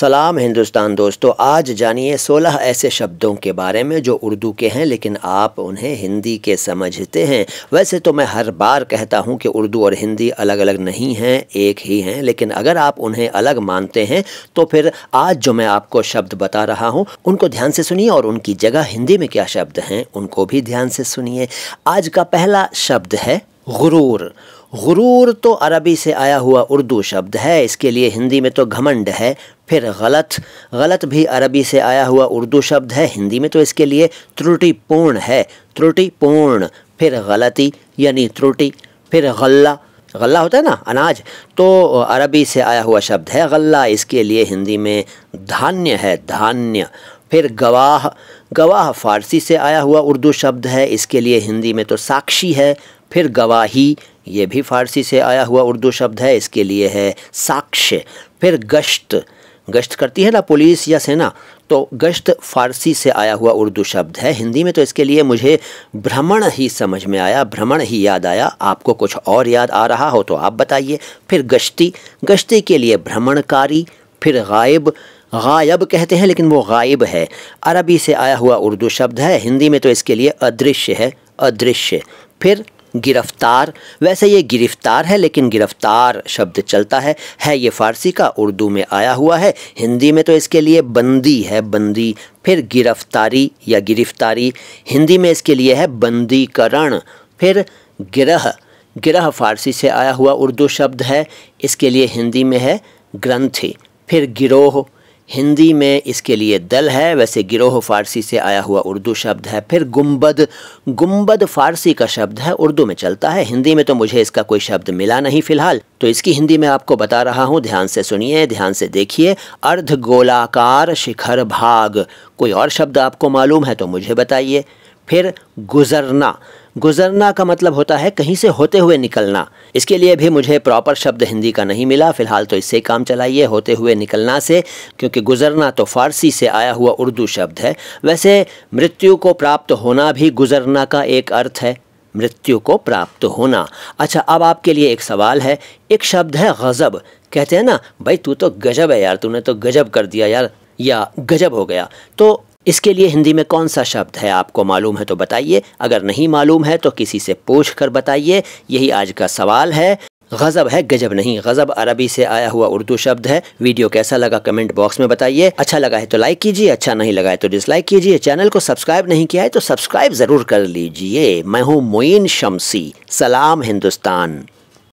सलाम हिंदुस्तान दोस्तों आज जानिए 16 ऐसे शब्दों के बारे में जो उर्दू के हैं लेकिन आप उन्हें हिंदी के समझते हैं वैसे तो मैं हर बार कहता हूं कि उर्दू और हिंदी अलग अलग नहीं हैं एक ही हैं लेकिन अगर आप उन्हें अलग मानते हैं तो फिर आज जो मैं आपको शब्द बता रहा हूं उनको ध्यान से सुनिए और उनकी जगह हिंदी में क्या शब्द हैं उनको भी ध्यान से सुनिए आज का पहला शब्द है गुरूर गुरूर तो अरबी से आया हुआ उर्दू शब्द है इसके लिए हिंदी में तो घमंड है फिर गलत गलत भी अरबी से आया हुआ उर्दू शब्द है हिंदी में तो इसके लिए त्रुटिपूर्ण है त्रुटिपूर्ण फिर गलती यानी त्रुटि फिर गल्ला गल्ला होता है ना अनाज तो अरबी से आया हुआ शब्द है गल्ला इसके लिए हिंदी में धान्य है धान्य फिर गवाह गवाह फ़ारसी से आया हुआ उर्दू शब्द है इसके लिए हिंदी में तो साक्षी है फिर गवाही ये भी फ़ारसी से आया हुआ उर्दू शब्द है इसके लिए है साक्ष्य फिर गश्त गश्त करती है ना पुलिस या सेना तो गश्त फारसी से आया हुआ उर्दू शब्द है हिंदी में तो इसके लिए मुझे भ्रमण ही समझ में आया भ्रमण ही याद आया आपको कुछ और याद आ रहा हो तो आप बताइए फिर गश्ती गश्ती के लिए भ्रमणकारी फिर गायब गायब कहते हैं लेकिन वो गायब है अरबी से आया हुआ उर्दू शब्द है हिंदी में तो इसके लिए अदृश्य है अदृश्य फिर गिरफ्तार वैसे ये गिरफ्तार है लेकिन गिरफ्तार शब्द चलता है है ये फ़ारसी का उर्दू में आया हुआ है हिंदी में तो इसके लिए बंदी है बंदी फिर गिरफ्तारी या गिरफ्तारी हिंदी में इसके लिए है बंदीकरण फिर गिरह गिरह फारसी से आया हुआ उर्दू शब्द है इसके लिए हिंदी में है ग्रंथि फिर गिरोह हिंदी में इसके लिए दल है वैसे गिरोह फारसी से आया हुआ उर्दू शब्द है फिर गुम्बद गुम्बद फारसी का शब्द है उर्दू में चलता है हिंदी में तो मुझे इसका कोई शब्द मिला नहीं फिलहाल तो इसकी हिंदी में आपको बता रहा हूँ ध्यान से सुनिए ध्यान से देखिए अर्ध गोलाकार शिखर भाग कोई और शब्द आपको मालूम है तो मुझे बताइए फिर गुज़रना गुज़रना का मतलब होता है कहीं से होते हुए निकलना इसके लिए भी मुझे प्रॉपर शब्द हिंदी का नहीं मिला फ़िलहाल तो इससे काम चलाइए होते हुए निकलना से क्योंकि गुज़रना तो फ़ारसी से आया हुआ उर्दू शब्द है वैसे मृत्यु को प्राप्त होना भी गुज़रना का एक अर्थ है मृत्यु को प्राप्त होना अच्छा अब आपके लिए एक सवाल है एक शब्द है गज़ब कहते हैं ना भाई तू तो गजब है यार तूने तो गजब कर दिया यार या गजब हो गया तो इसके लिए हिंदी में कौन सा शब्द है आपको मालूम है तो बताइए अगर नहीं मालूम है तो किसी से पूछ कर बताइए यही आज का सवाल है गज़ब है गजब नहीं गज़ब अरबी से आया हुआ उर्दू शब्द है वीडियो कैसा लगा कमेंट बॉक्स में बताइए अच्छा लगा है तो लाइक कीजिए अच्छा नहीं लगा है तो डिसलाइक कीजिए चैनल को सब्सक्राइब नहीं किया है तो सब्सक्राइब ज़रूर कर लीजिए मैं हूँ मोइन शमसी सलाम हिंदुस्तान